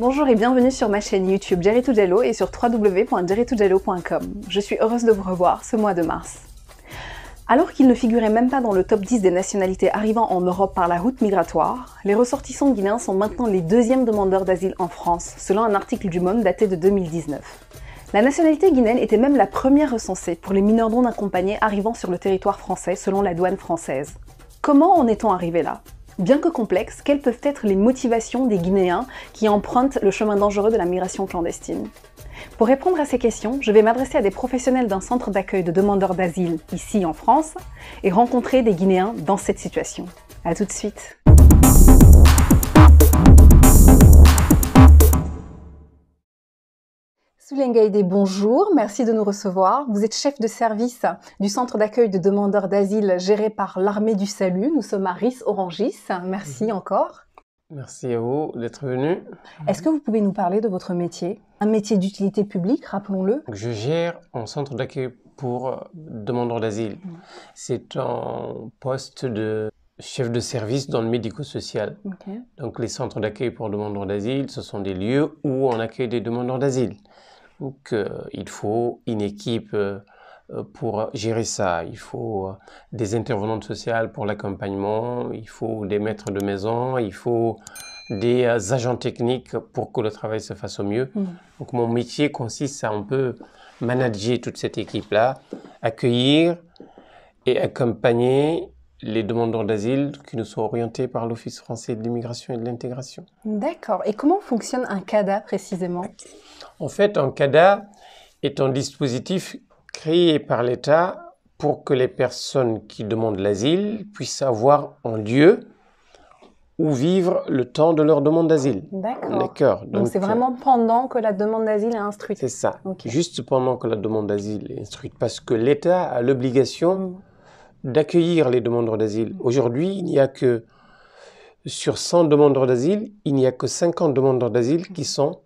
Bonjour et bienvenue sur ma chaîne YouTube Jerry et sur www.jerrytojello.com. Je suis heureuse de vous revoir ce mois de mars. Alors qu'ils ne figuraient même pas dans le top 10 des nationalités arrivant en Europe par la route migratoire, les ressortissants guinéens sont maintenant les deuxièmes demandeurs d'asile en France, selon un article du Monde daté de 2019. La nationalité guinéenne était même la première recensée pour les mineurs non accompagnés arrivant sur le territoire français selon la douane française. Comment en est-on arrivé là Bien que complexes, quelles peuvent être les motivations des Guinéens qui empruntent le chemin dangereux de la migration clandestine pour répondre à ces questions, je vais m'adresser à des professionnels d'un centre d'accueil de demandeurs d'asile ici en France et rencontrer des Guinéens dans cette situation. A tout de suite Soulène bonjour, merci de nous recevoir. Vous êtes chef de service du centre d'accueil de demandeurs d'asile géré par l'armée du salut. Nous sommes à orangis Merci mhm. encore. Merci à vous d'être venu. Est-ce que vous pouvez nous parler de votre métier Un métier d'utilité publique, rappelons-le. Je gère un centre d'accueil pour euh, demandeurs d'asile. Mhm. C'est un poste de chef de service dans le médico-social. Donc les centres d'accueil pour demandeurs d'asile, ce sont des lieux où on accueille des demandeurs d'asile qu'il euh, faut une équipe euh, euh, pour gérer ça. Il faut des intervenantes sociales pour l'accompagnement, il faut des maîtres de maison, il faut des agents techniques pour que le travail se fasse au mieux. Mmh. Donc mon métier consiste à un peu manager toute cette équipe-là, accueillir et accompagner les demandeurs d'asile qui nous sont orientés par l'Office français de l'immigration et de l'intégration. D'accord. Et comment fonctionne un CADA précisément En fait, un CADA est un dispositif créé par l'État pour que les personnes qui demandent l'asile puissent avoir un lieu où vivre le temps de leur demande d'asile. D'accord. Donc c'est vraiment euh, pendant que la demande d'asile est instruite. C'est ça. Juste pendant que la demande d'asile est instruite, parce que l'État a l'obligation mm d'accueillir les demandeurs d'asile. Aujourd'hui, il n'y a que sur 100 demandeurs d'asile, il n'y a que 50 demandeurs d'asile qui sont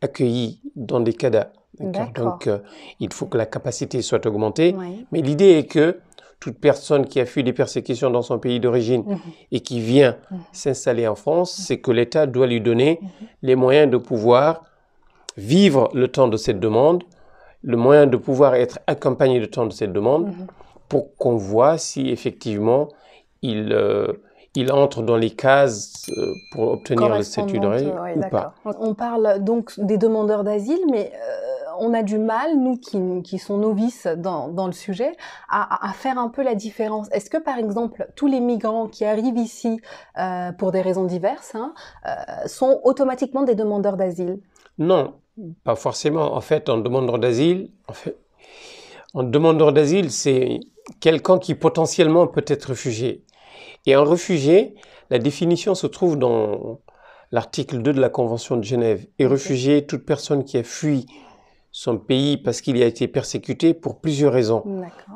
accueillis dans des CADA. Donc, euh, il faut que la capacité soit augmentée. Mais l'idée est que toute personne qui a fui des persécutions dans son pays d'origine mhm. et qui vient mhm. s'installer en France, mhm. c'est que l'État doit lui donner les moyens de pouvoir vivre le temps de cette demande, le moyen de pouvoir être accompagné le temps de cette demande pour qu'on voit si effectivement il, euh, il entre dans les cases euh, pour obtenir le statut de ré, euh, ou pas. On parle donc des demandeurs d'asile, mais on a du mal, nous qui, qui sont novices dans, dans le sujet, à, à, faire un peu la différence. Est-ce que, par exemple, tous les migrants qui arrivent ici pour des raisons diverses hein, sont automatiquement des demandeurs d'asile Non, pas forcément. En fait, en demandeur d'asile, un demandeur d'asile, c'est quelqu'un qui potentiellement peut être réfugié. Et un réfugié, la définition se trouve dans l'article 2 de la Convention de Genève. Et réfugié, toute personne qui a fui son pays parce qu'il y a été persécuté pour plusieurs raisons,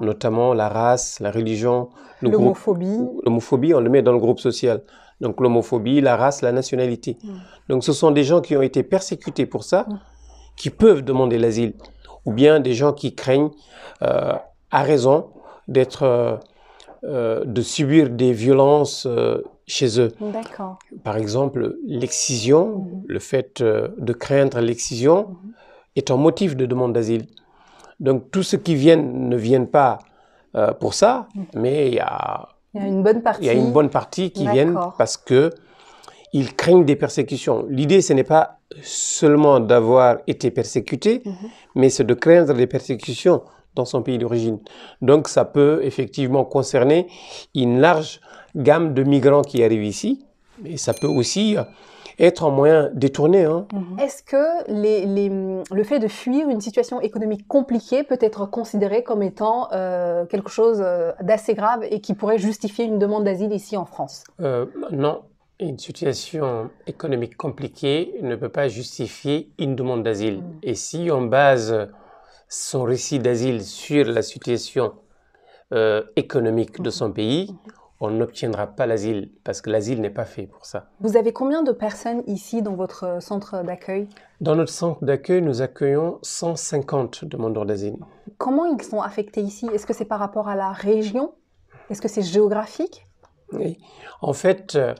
notamment la race, la religion, l'homophobie. L'homophobie, on le met dans le groupe social. Donc l'homophobie, la race, la nationalité. Hmm. Donc ce sont des gens qui ont été persécutés pour ça, hmm. qui peuvent demander l'asile ou bien des gens qui craignent euh, à raison d'être, euh, euh, de subir des violences chez eux. Par exemple, l'excision, mhm. le fait de craindre l'excision mhm. est un motif de demande d'asile. Donc tous ceux qui viennent ne viennent pas pour ça, mhm. mais il y a, y a, une bonne partie. Il une bonne partie qui viennent parce que ils craignent des persécutions. L'idée, ce n'est pas seulement d'avoir été persécuté, mhm. mais c'est de craindre des persécutions dans son pays d'origine. Donc ça peut effectivement concerner une large gamme de migrants qui arrivent ici, mais ça peut aussi euh, être un moyen détourné. Hein. Mhm. Est-ce que le fait de fuir une situation économique compliquée peut être considéré comme étant euh, quelque chose euh, d'assez grave et qui pourrait justifier une demande d'asile ici en France Non, une situation économique compliquée ne peut pas justifier une demande d'asile. Mm. Et si on base son récit d'asile sur la situation euh, économique de mm. son pays, on n'obtiendra pas l'asile parce que l'asile n'est pas fait pour ça. Vous avez combien de personnes ici dans votre centre d'accueil Dans notre centre d'accueil, nous accueillons 150 demandeurs d'asile. Comment ils sont affectés ici Est-ce que c'est par rapport à la région Est-ce que c'est géographique oui. En fait, euh,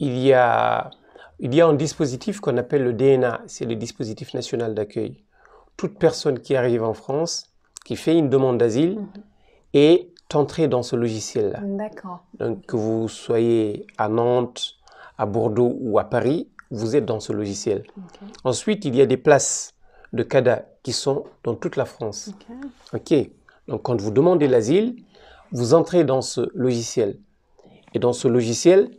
il y a, il y a un dispositif qu'on appelle le DNA, c'est le dispositif national d'accueil. Toute personne qui arrive en France, qui fait une demande d'asile, mhm. est entrée dans ce logiciel-là. D'accord. Donc que vous soyez à Nantes, à Bordeaux ou à Paris, vous êtes dans ce logiciel. Ensuite, il y a des places de CADA qui sont dans toute la France. OK. Donc quand vous demandez l'asile, vous entrez dans ce logiciel. Et dans ce logiciel,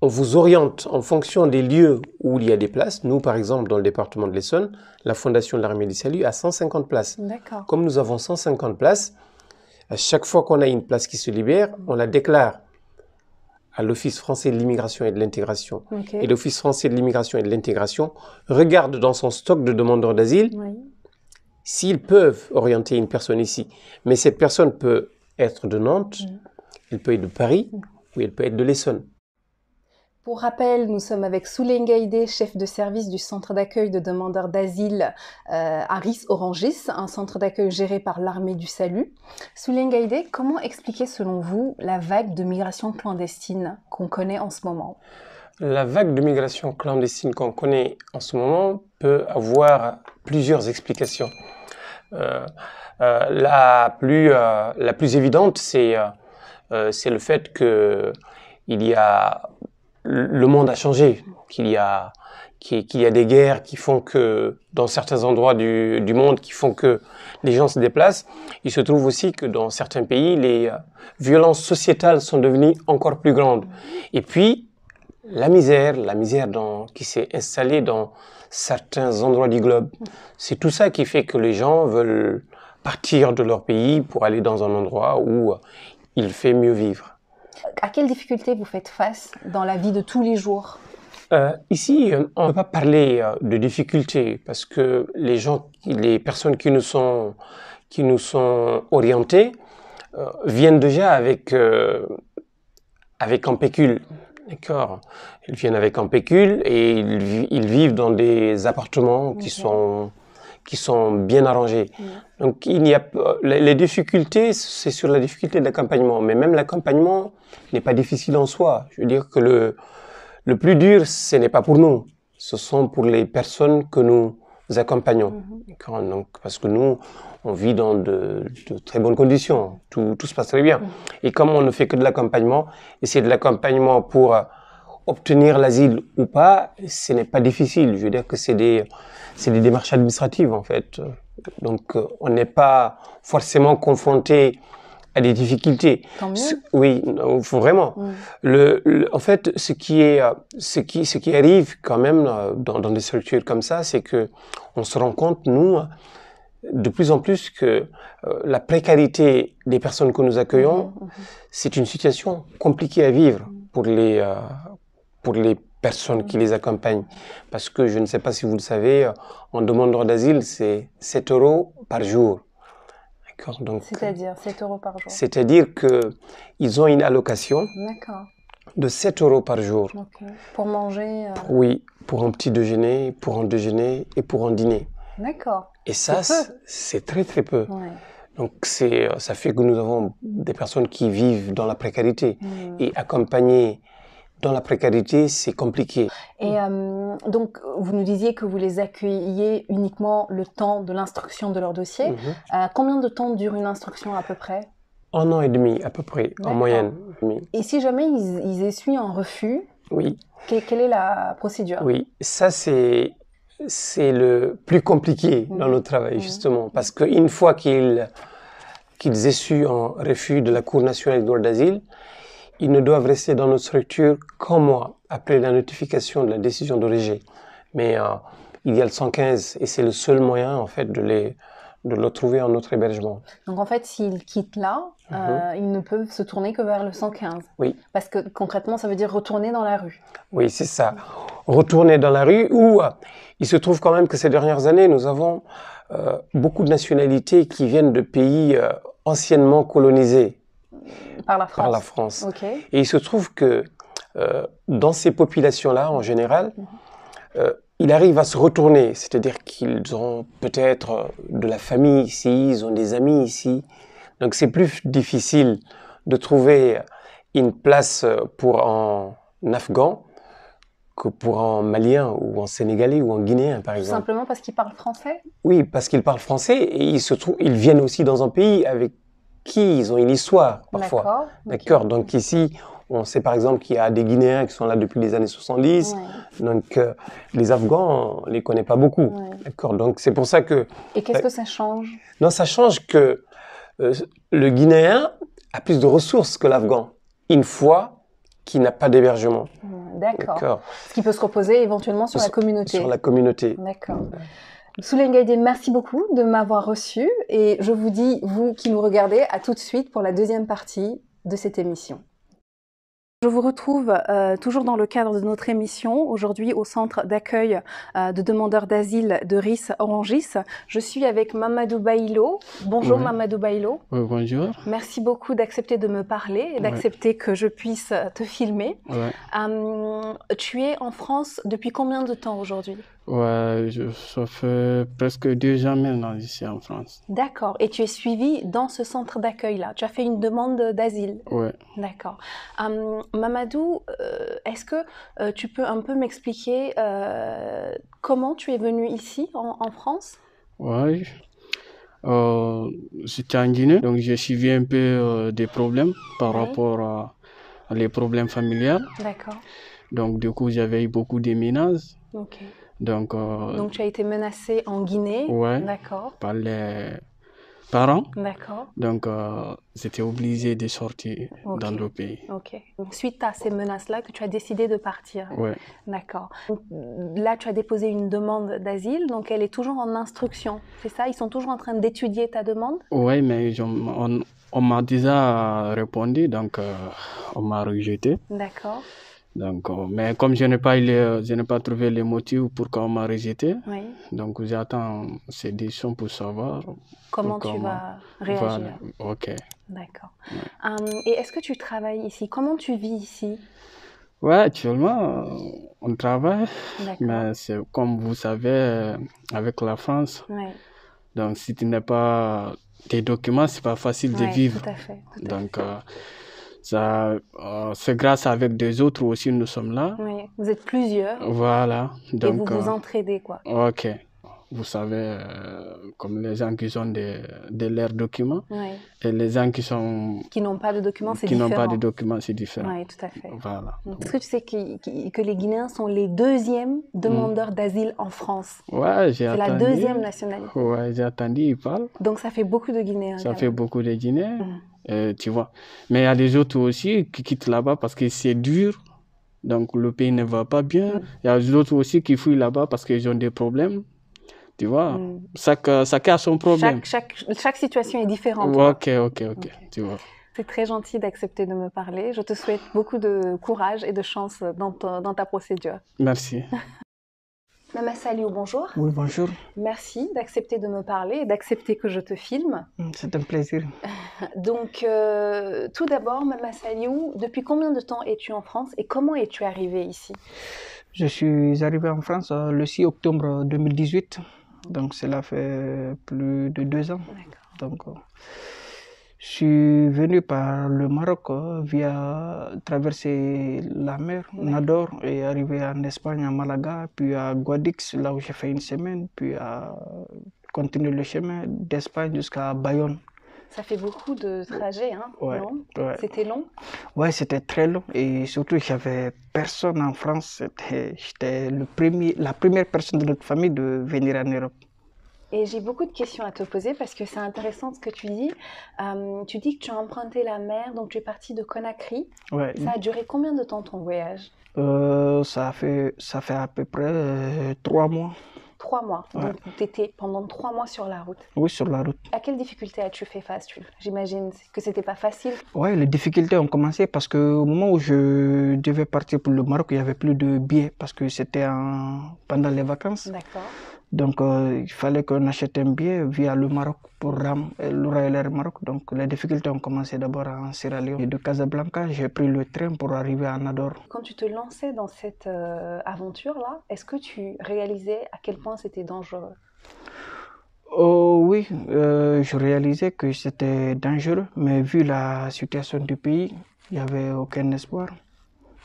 on vous oriente en fonction des lieux où il y a des places. Nous, par exemple, dans le département de l'Essonne, la Fondation de l'Armée du Salut a 150 places. Comme nous avons 150 places, à chaque fois qu'on a une place qui se libère, on la déclare à l'Office français de l'immigration et de l'intégration. Et l'Office français de l'immigration et de l'intégration regarde dans son stock de demandeurs d'asile s'ils peuvent orienter une personne ici. Mais cette personne peut être de Nantes, elle peut être de Paris ou elle peut être de l'Essonne. Pour rappel, nous sommes avec Souley chef de service du centre d'accueil de demandeurs d'asile euh, à orangis un centre d'accueil géré par l'armée du salut. Souley comment expliquer selon vous la vague de migration clandestine qu'on connaît en ce moment La vague de migration clandestine qu'on connaît en ce moment peut avoir plusieurs explications. Euh, euh, la, plus, euh, la plus évidente, c'est le fait qu'il y a le monde a changé, qu'il y a qu'il y a des guerres qui font que dans certains endroits du, monde qui font que les gens se déplacent. Il se trouve aussi que dans certains pays, les euh, violences sociétales sont devenues encore plus grandes. Et puis la misère, la misère qui s'est installée dans certains endroits du globe. C'est tout ça qui fait que les gens veulent partir de leur pays pour aller dans un endroit où euh, il fait mieux vivre. À quelles difficultés vous faites face dans la vie de tous les jours euh, ici, euh, on ne peut pas parler euh, de difficultés parce que les gens, les personnes qui nous sont, qui nous sont orientées viennent déjà avec, avec un pécule. D'accord. Ils viennent avec un pécule et ils, vivent dans des appartements qui mhm. sont qui sont bien arrangés. Mm. Donc il n'y a euh, les, difficultés, c'est sur la difficulté de l'accompagnement, mais même l'accompagnement n'est pas difficile en soi. Je veux dire que le le plus dur, ce n'est pas pour nous, ce sont pour les personnes que nous accompagnons. Mm-hmm. donc, parce que nous, on vit dans de, de très bonnes conditions, tout, tout, se passe très bien. Mm. Et comme on ne fait que de l'accompagnement, et c'est de l'accompagnement pour obtenir l'asile ou pas, ce n'est pas difficile. Je veux dire que c'est des, des démarches administratives en fait. Donc euh, on n'est pas forcément confronté à des difficultés. Tant mieux. Oui, vraiment. Mm. Le, en fait, ce qui est, euh, ce qui, ce qui arrive quand même euh, dans, des structures comme ça, c'est que on se rend compte nous de plus en plus que la précarité des personnes que nous accueillons, mm, mm, c'est une situation compliquée à vivre pour les, pour les personnes qui mm. les accompagnent. Parce que je ne sais pas si vous le savez, en demandeur d'asile, c'est 7 euros par jour. C'est-à-dire 7 euros par jour C'est-à-dire qu'ils ont une allocation de 7 euros par jour. Pour manger euh, Oui, pour un petit déjeuner, pour un déjeuner et pour un dîner. D'accord. Et ça, c'est très très peu. Ouais. Donc euh, ça fait que nous avons des personnes qui vivent dans la précarité. Mm. Et accompagner dans la précarité, c'est compliqué. Et euh, donc, vous nous disiez que vous les accueilliez uniquement le temps de l'instruction de leur dossier. Mhm. Euh, combien de temps dure une instruction à peu près Un an et demi, à peu près, en moyenne. Et si jamais ils, essuient un refus Oui. quelle est la procédure Oui, ça c'est le plus compliqué dans notre mhm. travail, mhm. justement, parce qu'une fois qu'ils qu'ils essuient un refus de la Cour nationale des droits d'asile, ils ne doivent rester dans notre structure qu'un mois après la notification de la décision de Mais euh, il y a le 115 et c'est le seul moyen en fait de les de le trouver en notre hébergement. Donc en fait, s'ils quittent là, mhm. euh, ils ne peuvent se tourner que vers le 115. Oui. Parce que concrètement, ça veut dire retourner dans la rue. Oui, c'est ça. Retourner dans la rue où euh, il se trouve quand même que ces dernières années, nous avons beaucoup de nationalités qui viennent de pays anciennement colonisés par la France. Et il se trouve que euh, dans ces populations-là, en général, mhm. euh, il arrive à se retourner, c'est-à-dire qu'ils ont peut-être euh, de la famille ici, ils ont des amis ici. Donc c'est plus difficile de trouver une place pour un Afghan que pour un Malien ou un Sénégalais ou un Guinéen, par exemple. Tout simplement parce qu'ils parlent français Oui, parce qu'ils parlent français et ils, se trouvent, ils viennent aussi dans un pays avec ils ont une histoire parfois. D'accord. Donc ici, on sait par exemple qu'il y a des Guinéens qui sont là depuis les années 70. Donc euh, les Afghans, on les connaît pas beaucoup. D'accord. Donc c'est pour ça que. Et qu'est-ce euh, que ça change Non, ça change que euh, le Guinéen a plus de ressources que l'Afghan. Une fois qu'il n'a pas d'hébergement. D'accord. Ce qui peut se reposer éventuellement sur la communauté. Sur la communauté. D'accord. Soulein merci beaucoup de m'avoir reçu et je vous dis, vous qui nous regardez, à tout de suite pour la deuxième partie de cette émission. Je vous retrouve euh, toujours dans le cadre de notre émission, aujourd'hui au centre d'accueil euh, de demandeurs d'asile de RIS-Orangis. Je suis avec Mamadou Bailo. Bonjour Mamadou Bailo. bonjour. Merci beaucoup d'accepter de me parler et d'accepter que je puisse euh, te filmer. tu es en France depuis combien de temps aujourd'hui Ouais, je, ça fait presque deux ans maintenant ici en France. D'accord. Et tu es suivi dans ce centre d'accueil-là. Tu as fait une demande d'asile. Oui. D'accord. Mamadou, euh, est-ce que euh, tu peux un peu m'expliquer euh, comment tu es venu ici, en, France Oui. c'était en Guinée, donc j'ai suivi un peu des problèmes par rapport à, les problèmes familiaux. D'accord. Donc, du coup, j'avais eu beaucoup de menaces. Ok. Donc, donc, tu as été menacé en Guinée. Oui. D'accord. Par les parents D'accord. Donc, euh, j'étais obligé de sortir dans le pays. Ok. suite à ces menaces-là, que tu as décidé de partir. Oui. D'accord. Là, tu as déposé une demande d'asile, donc elle est toujours en instruction, c'est ça Ils sont toujours en train d'étudier ta demande Oui, mais on, m'a déjà répondu, donc euh, on m'a rejeté. D'accord. Euh, mais comme je n'ai pas, je n'ai pas trouvé les motifs pourquoi on m'a rejeté, donc j'attends ces décisions pour savoir comment tu vas réagir. Ok. D'accord. Hum, et est-ce que tu travailles ici Comment tu vis ici Ouais, actuellement, euh, on travaille, mais c'est comme vous savez, euh, avec la France. Donc, si tu n'as pas tes documents, c'est pas facile de vivre. Tout à fait. Donc, ça, euh, c'est grâce avec des autres aussi nous sommes là. vous êtes plusieurs. Voilà. Donc, et vous vous euh, entraidez quoi. Ok. Vous savez, euh, comme les gens qui ont de, de leurs documents oui. et les gens qui sont qui n'ont pas de documents, c'est différent. Qui n'ont pas de documents, c'est différent. Oui, tout à fait. Voilà. Est-ce que tu sais que, que les Guinéens sont les deuxièmes mm. demandeurs d'asile en France Oui, j'ai attendu. C'est la deuxième nationalité. Oui, j'ai attendu. Ils parlent. Donc ça fait beaucoup de Guinéens. Ça fait beaucoup de Guinéens. Mm. Euh, tu vois. Mais il y a des autres aussi qui quittent là-bas parce que c'est dur, donc le pays ne va pas bien. Mm. Il y a d'autres aussi qui fuient là-bas parce qu'ils ont des problèmes, tu vois. Mm. Chaque, chacun a son problème. Chaque, situation est différente. Hein. Ok, ok, ok, tu vois. C'est très gentil d'accepter de me parler. Je te souhaite beaucoup de courage et de chance dans, dans ta procédure. Merci. Mama Saliou, bonjour. Oui, bonjour. Merci d'accepter de me parler et d'accepter que je te filme. Mm, c'est un plaisir. Donc, euh, tout d'abord, Mama Saliou, depuis combien de temps es-tu en France et comment es-tu arrivée ici Je suis arrivée en France euh, le 6 octobre 2018. Donc, cela fait plus de deux ans. Donc, euh, je suis venu par le Maroc euh, via traverser la mer, Nador, et arriver en Espagne, à Malaga, puis à Guadix, là où j'ai fait une semaine, puis à continuer le chemin d'Espagne jusqu'à Bayonne. Ça fait beaucoup de trajets, hein C'était long Ouais, c'était très long. Et surtout, j'avais personne en France. J'étais la première personne de notre famille de venir en Europe. Et j'ai beaucoup de questions à te poser parce que c'est intéressant ce que tu dis. Euh, tu dis que tu as emprunté la mer, donc tu es parti de Conakry. Ça a duré combien de temps ton voyage euh, ça, a fait, ça fait à peu près euh, trois mois. Trois mois. Donc tu étais pendant trois mois sur la route. Oui, sur la route. À quelles difficultés as-tu fait face J'imagine que c'était pas facile. Oui, les difficultés ont commencé parce qu'au moment où je devais partir pour le Maroc, il n'y avait plus de billets parce que c'était en... pendant les vacances. D'accord. Donc, euh, il fallait qu'on achète un billet via le Maroc pour RAM, Air Maroc. Donc, les difficultés ont commencé d'abord en Sierra Leone. Et de Casablanca, j'ai pris le train pour arriver à Nador. Quand tu te lançais dans cette euh, aventure-là, est-ce que tu réalisais à quel point c'était dangereux Oh oui, euh, je réalisais que c'était dangereux, mais vu la situation du pays, il n'y avait aucun espoir.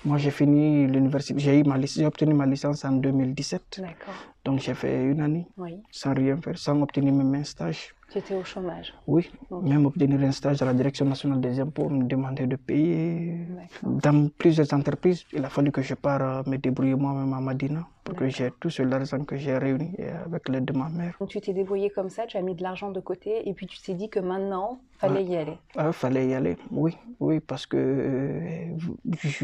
Moi, j'ai fini l'université, j'ai j'ai obtenu ma licence en 2017. Donc j'ai fait une année sans rien faire, sans obtenir même un stage. Tu étais au chômage Oui, même obtenir un stage à la Direction nationale des impôts, me demander de payer. Dans plusieurs entreprises, il a fallu que je parte me débrouiller moi-même à Madina pour que j'ai tout l'argent que j'ai réuni avec l'aide de ma mère. Donc tu t'es débrouillé comme ça, tu as mis de l'argent de côté et puis tu t'es dit que maintenant, fallait y aller. Ah, ah, fallait y aller, oui, oui, parce que euh,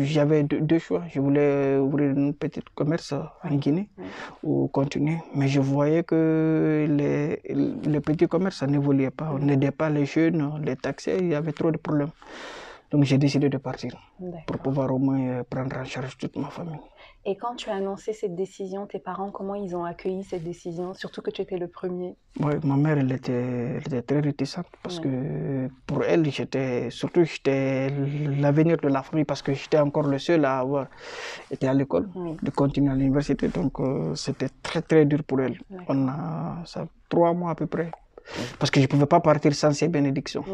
j'avais deux, choix. Je voulais ouvrir une petite commerce en Guinée ou mais je voyais que les, les petits commerces, ça n'évoluait pas. On n'aidait pas les jeunes, les taxés, il y avait trop de problèmes. Donc j'ai décidé de partir pour pouvoir au moins euh, prendre en charge toute ma famille. Et quand tu as annoncé cette décision, tes parents, comment ils ont accueilli cette décision, surtout que tu étais le premier Oui, ma mère, elle était, elle était très réticente parce que pour elle, j'étais surtout j'étais l'avenir de la famille parce que j'étais encore le seul à avoir été à l'école, de continuer à l'université. Donc euh, c'était très très dur pour elle. On a ça, trois mois à peu près parce que je ne pouvais pas partir sans ses bénédictions.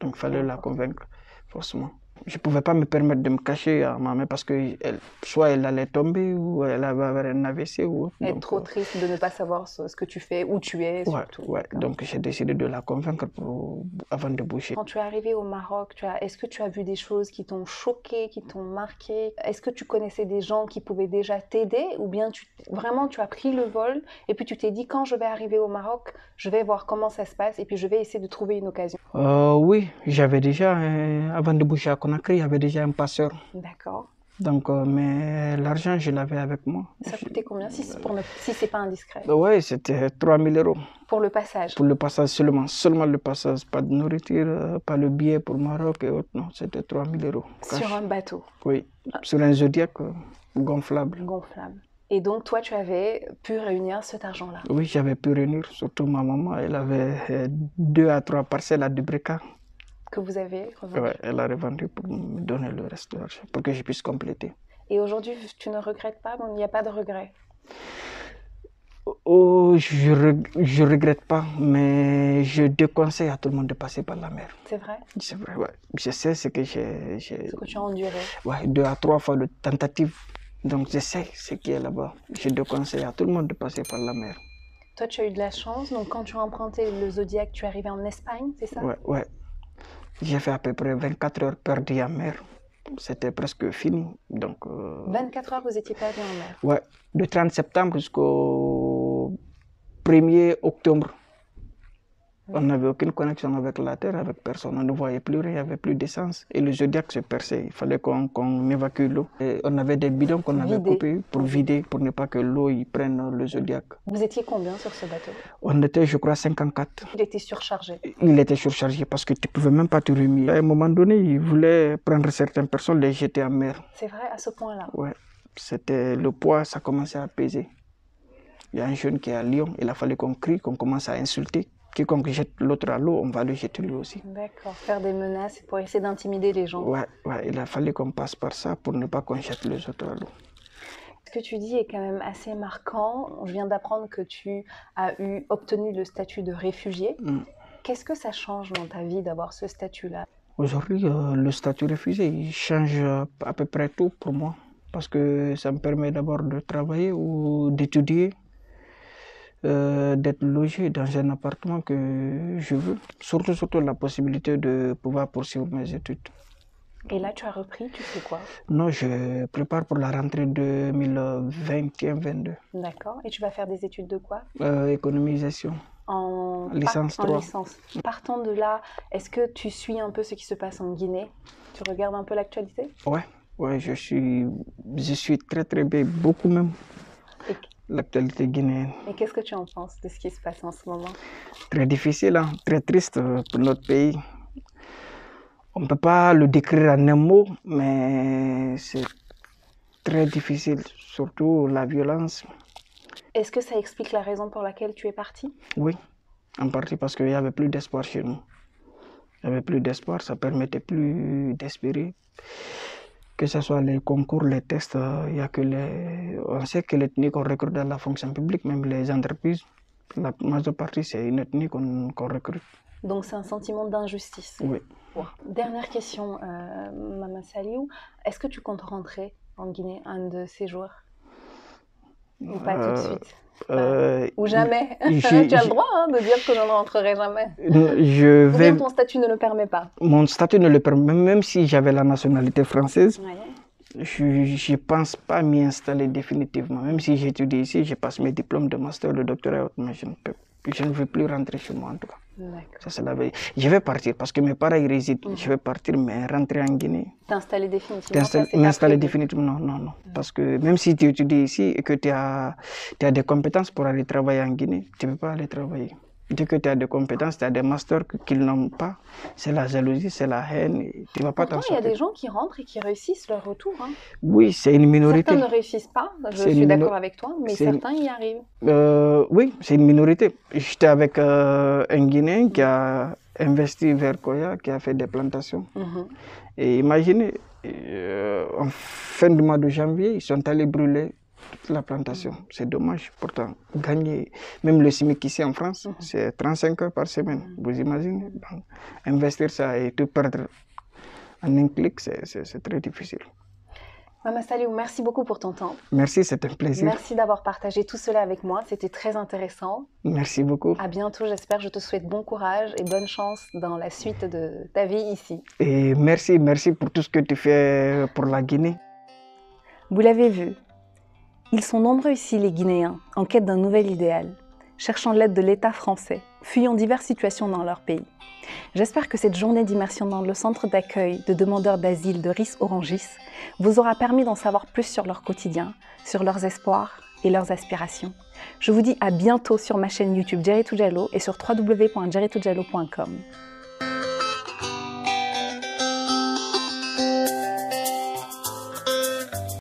Donc il fallait la convaincre, forcément je pouvais pas me permettre de me cacher à ma mère parce que soit elle allait tomber ou elle allait avoir un AVC ou Être trop euh, triste de ne pas savoir ce, que tu fais, où tu es, surtout. Donc j'ai décidé de la convaincre pour, avant de boucher Quand tu es arrivé au Maroc, est-ce que tu as vu des choses qui t'ont choqué, qui t'ont marqué Est-ce que tu connaissais des gens qui pouvaient déjà t'aider ou bien tu, vraiment tu as pris le vol et puis tu t'es dit quand je vais arriver au Maroc, je vais voir comment ça se passe et puis je vais essayer de trouver une occasion euh, Oui, j'avais déjà, hein, avant de boucher à il y avait déjà un passeur. D'accord. Donc, euh, mais l'argent, je l'avais avec moi. Ça coûtait combien si, ce n'est pas indiscret Oui, c'était 000 euros. Pour le passage Pour le passage seulement, seulement le passage. Pas de nourriture, euh, pas le billet pour Maroc et autres, non, c'était 000 euros. Sur un bateau Oui, ah. sur un Zodiac euh, gonflable. Gonflable. Et donc, toi, tu avais pu réunir cet argent-là Oui, j'avais pu réunir, surtout ma maman, elle avait deux à trois parcelles à Dubreka que vous avez revendu. Ouais, elle a revendu pour me donner le reste de l'argent, pour que je puisse compléter. Et aujourd'hui, tu ne regrettes pas Il n'y a pas de regret Oh, je ne regrette pas, mais je déconseille à tout le monde de passer par la mer. C'est vrai C'est vrai, oui. Je sais ce que j'ai... Ce que tu as enduré. Ouais, deux à trois fois de tentative. Donc je sais ce qui est là-bas. Je déconseille à tout le monde de passer par la mer. Toi, tu as eu de la chance. Donc, quand tu as emprunté le Zodiac, tu es arrivé en Espagne, c'est ça Ouais, ouais. J'ai fait à peu près 24 heures perdue en mer. C'était presque fini. Donc, 24 euh, heures, vous étiez perdu en mer Oui, du 30 septembre jusqu'au 1er octobre. On n'avait aucune connexion avec la terre, avec personne. On ne voyait plus rien, il n'y avait plus d'essence. Et le zodiac se perçait. Il fallait qu'on évacue l'eau. On avait des bidons qu'on avait coupés pour vider, pour ne pas que l'eau y prenne le zodiac. Vous étiez combien sur ce bateau On était, je crois, 54. Il était surchargé Il était surchargé parce que tu ne pouvais même pas te remuer. À un moment donné, il voulait prendre certaines personnes, les jeter en mer. C'est vrai, à ce point-là Oui. C'était le poids, ça commençait à peser. Il y a un jeune qui est à Lyon, il a fallu qu'on crie, qu'on commence à insulter, quiconque jette l'autre à l'eau, on va le jeter lui aussi. D'accord, faire des menaces pour essayer d'intimider les gens. Ouais, il a fallu qu'on passe par ça pour ne pas qu'on jette les autres à l'eau. Ce que tu dis est quand même assez marquant. Je viens d'apprendre que tu as eu obtenu le statut de réfugié. Hmm. Qu'est-ce que ça change dans ta vie d'avoir ce statut-là Aujourd'hui, euh, le statut réfugié, il change à peu près tout pour moi. Parce que ça me permet d'abord de travailler ou d'étudier euh, d'être logé dans un appartement que je veux. Surtout, surtout la possibilité de pouvoir poursuivre mes études. Et là, tu as repris, tu fais quoi Non, je prépare pour la rentrée 2021-22. D'accord. Et tu vas faire des études de quoi euh, Économisation. En licence 3. En licence. Partant de là, est-ce que tu suis un peu ce qui se passe en Guinée Tu regardes un peu l'actualité Ouais, ouais, je suis, je suis très très bien, beaucoup même l'actualité guinéenne. Et qu'est-ce que tu en penses de ce qui se passe en ce moment Très difficile, hein. très triste pour notre pays. On ne peut pas le décrire en un mot, mais c'est très difficile, surtout la violence. Est-ce que ça explique la raison pour laquelle tu es parti Oui, en partie parce qu'il n'y avait plus d'espoir chez nous. Il n'y avait plus d'espoir, ça ne permettait plus d'espérer que ce soit les concours, les tests, euh, il y a que les... on sait que l'ethnie qu'on recrute dans la fonction publique, même les entreprises, la majeure partie, c'est une ethnie qu'on recrute. Donc c'est un sentiment d'injustice. Oui. Dernière question, euh, Saliou. Est-ce que tu comptes rentrer en Guinée un de ces joueurs ou pas tout de euh, suite euh, ou jamais. tu as le droit hein, de dire que je ne rentrerai jamais. Euh, je vais... ton statut ne le permet pas. Mon statut ne le permet même si j'avais la nationalité française. Je ne pense pas m'y installer définitivement. Même si j'étudie ici, je passe mes diplômes de master, de doctorat, mais je ne, je ne veux plus rentrer chez moi en tout cas. Ça, Je vais partir parce que mes parents résident. Je mhm. vais partir, mais rentrer en Guinée. T'installer définitivement M'installer définitivement, non, non, non. Mhm. Parce que même si tu étudies ici et que tu as, as, des compétences pour aller travailler en Guinée, tu ne peux pas aller travailler. Dès que tu as des compétences, tu as des masters qu'ils n'ont pas. C'est la jalousie, c'est la haine. Tu vas pas t'en sortir. Il y a des gens qui rentrent et qui réussissent leur retour. Hein. Oui, c'est une minorité. Certains ne réussissent pas, je suis d'accord avec toi, mais certains y arrivent. Euh, oui, c'est une minorité. J'étais avec euh, un Guinéen qui a investi vers Koya, qui a fait des plantations. Mhm. Et imaginez, euh, en fin du mois de janvier, ils sont allés brûler la plantation. C'est dommage. Pourtant, gagner, même le SMIC ici en France, c'est 35 heures par semaine. Vous imaginez Investir ça et tout perdre en un clic, c'est très difficile. Maman, salut, merci beaucoup pour ton temps. Merci, c'était un plaisir. Merci d'avoir partagé tout cela avec moi. C'était très intéressant. Merci beaucoup. À bientôt, j'espère. Je te souhaite bon courage et bonne chance dans la suite de ta vie ici. Et merci, merci pour tout ce que tu fais pour la Guinée. Vous l'avez vu, ils sont nombreux ici, les Guinéens, en quête d'un nouvel idéal, cherchant l'aide de l'État français, fuyant diverses situations dans leur pays. J'espère que cette journée d'immersion dans le centre d'accueil de demandeurs d'asile de RIS Orangis vous aura permis d'en savoir plus sur leur quotidien, sur leurs espoirs et leurs aspirations. Je vous dis à bientôt sur ma chaîne YouTube Jerry et sur www.jerrytoujalo.com.